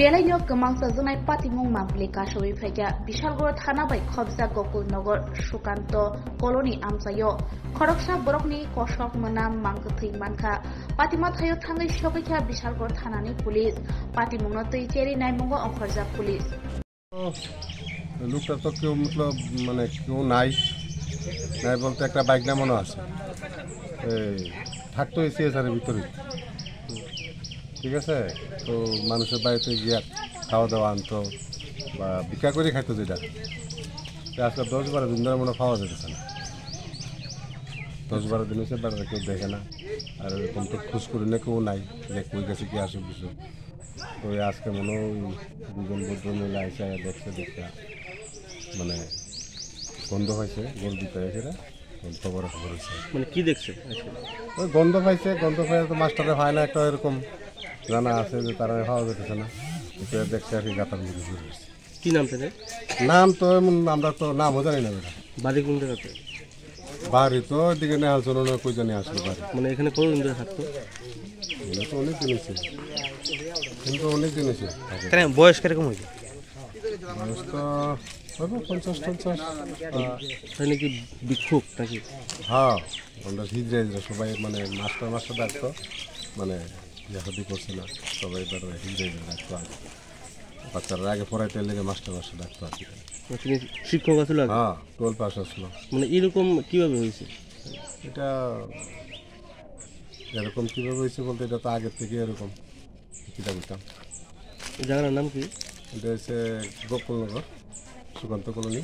বেলাইনীয় কমাংসা জোনাই পাতিমুং মামলি কাশোই ফাইকা বিশালগড় থানা বাই খবজা গকুলনগর সুকান্ত কলোনি আমসায় খড়কসা বরকনি কসক মোনাম মাংকথৈ মানখা পাতিমা থাইও থাঙ্গৈ সবৈখা বিশালগড় থানানি পুলিশ পাতিমুংন তৈ চেরি নাইমুঙ্গ অখরজা পুলিশ লোকটা তো কেউ মতলব মানে কেউ নাই নাই বলতে একটা বাইক নামানো আছে থাকতো এসি আছে ভিতরে ঠিক আছে তো মানুষের বাড়িতে গিয়া খাওয়া দাওয়া আনতো বা বিকা করে খাইতো যেটা আজকে দশ বারো দিন ধরে মনে পাওয়া যেতেছে না দশ বারো দিন হচ্ছে বাড়িতে কেউ দেখে না আর এরকম তো খোঁজ করি না কেউ নাই যে কই গেছে কি আসুক কিছু তো আজকে মনে হয় দুজন বদ্র মিলে আইসা দেখছে দেখতে মানে গন্ধ হয়েছে গরু দিতে এখানে খবর খবর হয়েছে মানে কি দেখছে ওই গন্ধ পাইছে গন্ধ পাইছে তো মাস্টারে হয় না একটা এরকম জানা আছে যে তারা খাওয়া যেতেছে না দেখছে আর কি গাতার মধ্যে কি নাম থাকে নাম তো এমন আমরা তো নামও জানি না বেটা বাড়ি কোন জায়গাতে বাড়ি তো ওইদিকে নেওয়া চলো না কই জানি আসলো বাড়ি মানে এখানে কতদিন ধরে থাকতো তো অনেক দিন কিন্তু অনেক দিন বয়স কিরকম হয়েছে বয়স তো পঞ্চাশ পঞ্চাশ নাকি হ্যাঁ আমরা সবাই মানে মাস্টার মাস্টার ডাকতো মানে লেখাপড়ি করছে না সবাই এবার হিন্দি ডাক্তার বাচ্চারা আগে পড়াইতে লেগে মাস্টার মাস্টার ডাক্তার তিনি শিক্ষক আসলো হ্যাঁ টুয়েলভ পাস আসলো মানে এরকম কীভাবে হয়েছে এটা এরকম কীভাবে হয়েছে বলতে এটা তো আগের থেকে এরকম কিতা করতাম জায়গার নাম কি এটা হচ্ছে গোকুলনগর সুকান্ত কলোনি